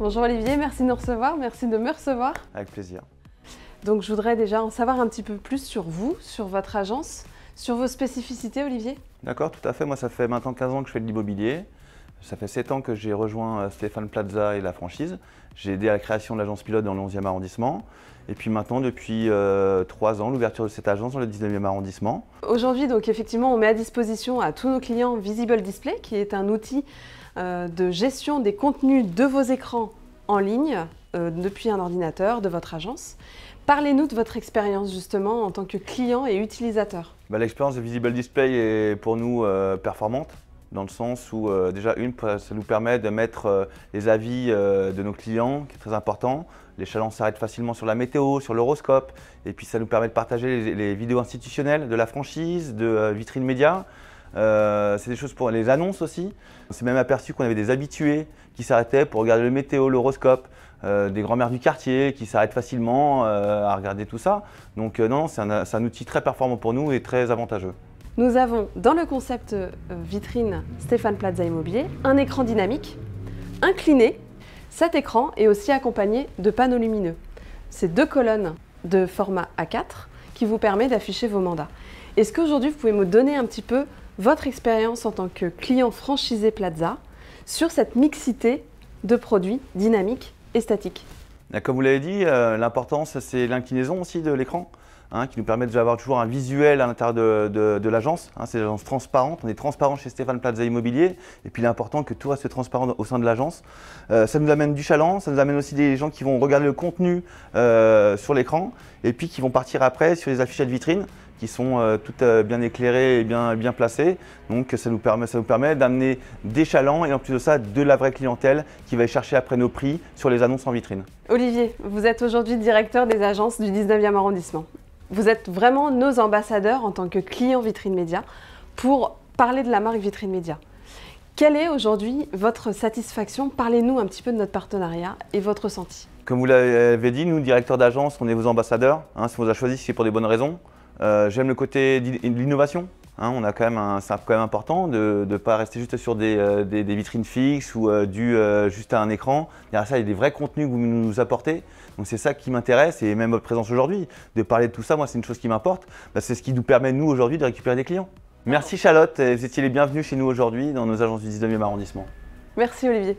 Bonjour Olivier, merci de nous recevoir, merci de me recevoir. Avec plaisir. Donc je voudrais déjà en savoir un petit peu plus sur vous, sur votre agence, sur vos spécificités Olivier. D'accord, tout à fait. Moi ça fait maintenant 15 ans que je fais de l'immobilier. Ça fait 7 ans que j'ai rejoint euh, Stéphane Plaza et la franchise. J'ai aidé à la création de l'agence pilote dans le 11e arrondissement. Et puis maintenant, depuis 3 euh, ans, l'ouverture de cette agence dans le 19e arrondissement. Aujourd'hui, donc effectivement, on met à disposition à tous nos clients Visible Display, qui est un outil euh, de gestion des contenus de vos écrans en ligne depuis un ordinateur de votre agence. Parlez-nous de votre expérience justement en tant que client et utilisateur. Bah, l'expérience de Visible Display est pour nous performante dans le sens où euh, déjà une, ça nous permet de mettre euh, les avis euh, de nos clients, qui est très important. Les chalands s'arrêtent facilement sur la météo, sur l'horoscope, et puis ça nous permet de partager les, vidéos institutionnelles de la franchise, de vitrine média. c'est des choses pour les annonces aussi. On s'est même aperçu qu'on avait des habitués qui s'arrêtaient pour regarder le météo, l'horoscope, des grands-mères du quartier qui s'arrêtent facilement à regarder tout ça. Donc non, c'est un outil très performant pour nous et très avantageux. Nous avons dans le concept euh, vitrine Stéphane Plaza Immobilier un écran dynamique incliné. Cet écran est aussi accompagné de panneaux lumineux. C'est deux colonnes de format A4 qui vous permet d'afficher vos mandats. Est-ce qu'aujourd'hui vous pouvez me donner un petit peu votre expérience en tant que client franchisé Plaza sur cette mixité de produits dynamiques et statiques bah, Comme vous l'avez dit, euh, l'importance c'est l'inclinaison aussi de l'écran. Hein, qui nous permettent d'avoir toujours un visuel à l'intérieur de, de, l'agence. Hein, c'est c'est l'agence transparente, on est transparent chez Stéphane Plaza Immobilier, et puis il est important que tout reste transparent au sein de l'agence. Euh, ça nous amène du chaland, ça nous amène aussi des gens qui vont regarder le contenu euh, sur l'écran, et puis qui vont partir après sur les de vitrine qui sont euh, toutes bien éclairées et bien, bien placées. Donc ça nous permet, ça nous permet d'amener des chalands et en plus de ça, de la vraie clientèle qui va chercher après nos prix sur les annonces en vitrine. Olivier, vous êtes aujourd'hui directeur des agences du 19e arrondissement. Vous êtes vraiment nos ambassadeurs en tant que clients Vitrine Média pour parler de la marque Vitrine Média. Quelle est aujourd'hui votre satisfaction Parlez-nous un petit peu de notre partenariat et votre ressenti. Comme vous l'avez dit, nous, directeurs d'agence, on est vos ambassadeurs. Hein, si on vous a choisi, c'est pour des bonnes raisons. Euh, j'aime le côté de l'innovation. Hein, on a quand même un, c'est quand même important de ne pas rester juste sur des, euh, vitrines fixes ou euh, du, euh, juste à un écran. Derrière ça, il y a des vrais contenus que vous nous apportez. Donc c'est ça qui m'intéresse et même votre présence aujourd'hui, de parler de tout ça, moi c'est une chose qui m'importe. Bah, c'est ce qui nous permet, nous, aujourd'hui, de récupérer des clients. Merci Charlotte, vous étiez les bienvenus chez nous aujourd'hui dans nos agences du 19e arrondissement. Merci Olivier.